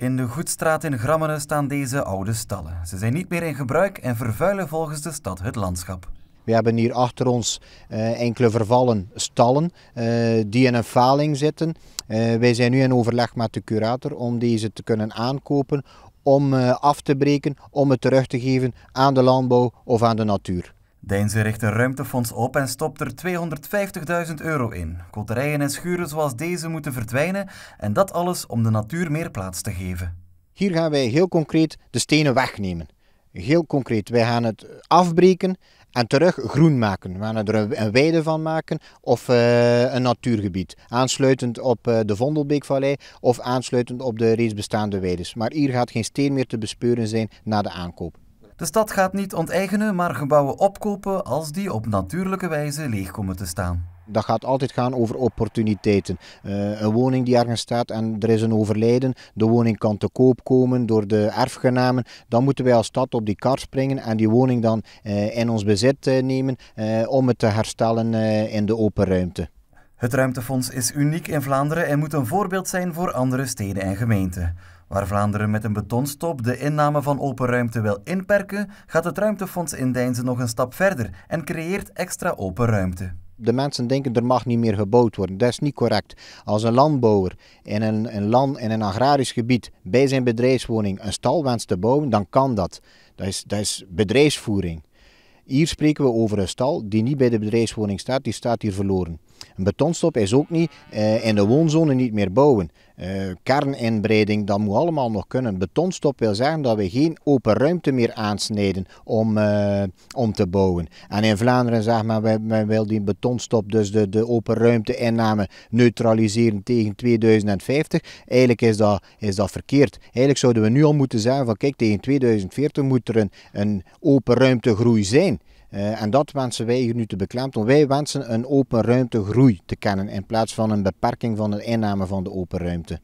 In de Goedstraat in Grammenen staan deze oude stallen. Ze zijn niet meer in gebruik en vervuilen volgens de stad het landschap. We hebben hier achter ons eh, enkele vervallen stallen eh, die in een faling zitten. Eh, wij zijn nu in overleg met de curator om deze te kunnen aankopen, om af te breken, om het terug te geven aan de landbouw of aan de natuur. Deinze richt een ruimtefonds op en stopt er 250.000 euro in. Koterijen en schuren zoals deze moeten verdwijnen en dat alles om de natuur meer plaats te geven. Hier gaan wij heel concreet de stenen wegnemen. Heel concreet, wij gaan het afbreken en terug groen maken. We gaan er een weide van maken of eh, een natuurgebied. Aansluitend op eh, de Vondelbeekvallei of aansluitend op de reeds bestaande weides. Maar hier gaat geen steen meer te bespeuren zijn na de aankoop. De stad gaat niet onteigenen, maar gebouwen opkopen als die op natuurlijke wijze leeg komen te staan. Dat gaat altijd gaan over opportuniteiten. Eh, een woning die ergens staat en er is een overlijden, de woning kan te koop komen door de erfgenamen. Dan moeten wij als stad op die kar springen en die woning dan eh, in ons bezit eh, nemen om het te herstellen in de open ruimte. Het ruimtefonds is uniek in Vlaanderen en moet een voorbeeld zijn voor andere steden en gemeenten. Waar Vlaanderen met een betonstop de inname van open ruimte wil inperken, gaat het Ruimtefonds in Deinzen nog een stap verder en creëert extra open ruimte. De mensen denken er mag niet meer gebouwd worden. Dat is niet correct. Als een landbouwer in een, een land, in een agrarisch gebied bij zijn bedrijfswoning een stal wenst te bouwen, dan kan dat. Dat is, dat is bedrijfsvoering. Hier spreken we over een stal die niet bij de bedrijfswoning staat, die staat hier verloren. Een betonstop is ook niet eh, in de woonzone niet meer bouwen. Uh, eh, kerninbreiding, dat moet allemaal nog kunnen. Betonstop wil zeggen dat we geen open ruimte meer aansnijden om, eh, om te bouwen. En in Vlaanderen zegt men, wij, wij wil die betonstop, dus de, de open ruimte inname, neutraliseren tegen 2050. Eigenlijk is dat, is dat verkeerd. Eigenlijk zouden we nu al moeten zeggen van kijk, tegen 2040 moet er een, een open ruimtegroei zijn. Eh, en dat wensen wij hier nu te beklemtonen. Wij wensen een open ruimtegroei te kennen in plaats van een beperking van de inname van de open ruimte.